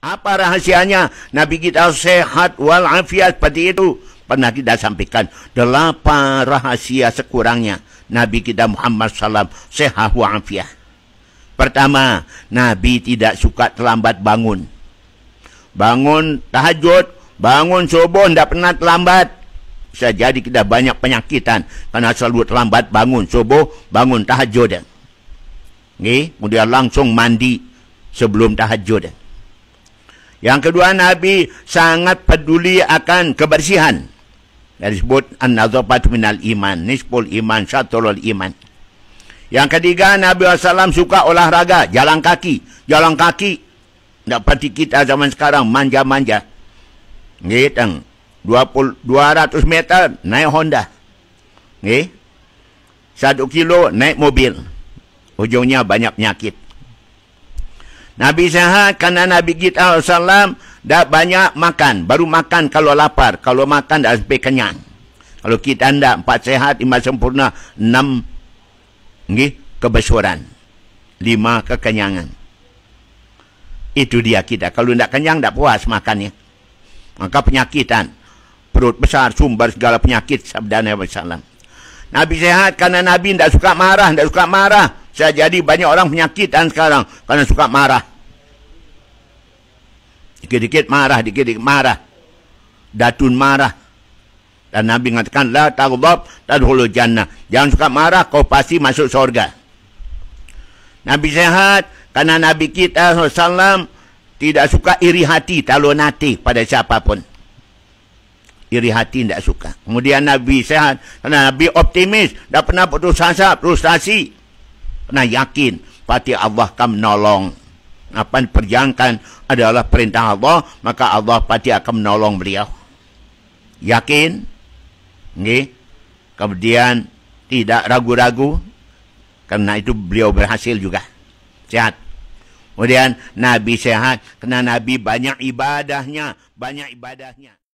Apa rahasianya? Nabi kita sehat wal afiat seperti itu. Pernah kita sampaikan delapan rahasia sekurangnya Nabi kita Muhammad SAW sehat wal afiat. Pertama, Nabi tidak suka terlambat bangun. Bangun tahajud, bangun subuh, tidak pernah terlambat. Bisa jadi kita banyak penyakitan karena selalu terlambat bangun subuh, bangun tahajud. Nih, kemudian langsung mandi sebelum tahajud. Yang kedua Nabi sangat peduli akan kebersihan. Yang disebut an-nadhafat minal iman, nisful iman, syatrul iman. Yang ketiga Nabi SAW suka olahraga, jalan kaki. Jalan kaki dapat kita zaman sekarang manja-manja. Ngitang 200 meter naik Honda. Nggih. Satu kilo naik mobil. Ujungnya banyak penyakit. Nabi sehat karena Nabi kita Al-Salam dah banyak makan. Baru makan kalau lapar. Kalau makan dah sampai kenyang. Kalau kita anda empat sehat, lima sempurna, enam ini, kebesuran. Lima kekenyangan. Itu dia kita. Kalau tidak kenyang, tidak puas makannya. Maka penyakitan. Perut besar, sumber segala penyakit. Sabda Nabi saw. Nabi sehat karena Nabi tidak suka marah, tidak suka marah saya jadi banyak orang penyakit dan sekarang karena suka marah. Dikit-dikit marah, dikit-dikit marah. Datun marah. Dan Nabi mengatakan, La tagbab tadhulu jannah. Jangan suka marah, kau pasti masuk surga. Nabi sehat, karena Nabi kita SAW tidak suka iri hati, talun hati pada siapapun. Iri hati tidak suka. Kemudian Nabi sehat, karena Nabi optimis, tidak pernah putus asa, frustrasi. Nah yakin pasti Allah akan menolong. Apa yang diperjuangkan adalah perintah Allah, maka Allah pasti akan menolong beliau. Yakin? Nggih. Kemudian tidak ragu-ragu karena itu beliau berhasil juga. Sehat. Kemudian Nabi sehat karena Nabi banyak ibadahnya, banyak ibadahnya.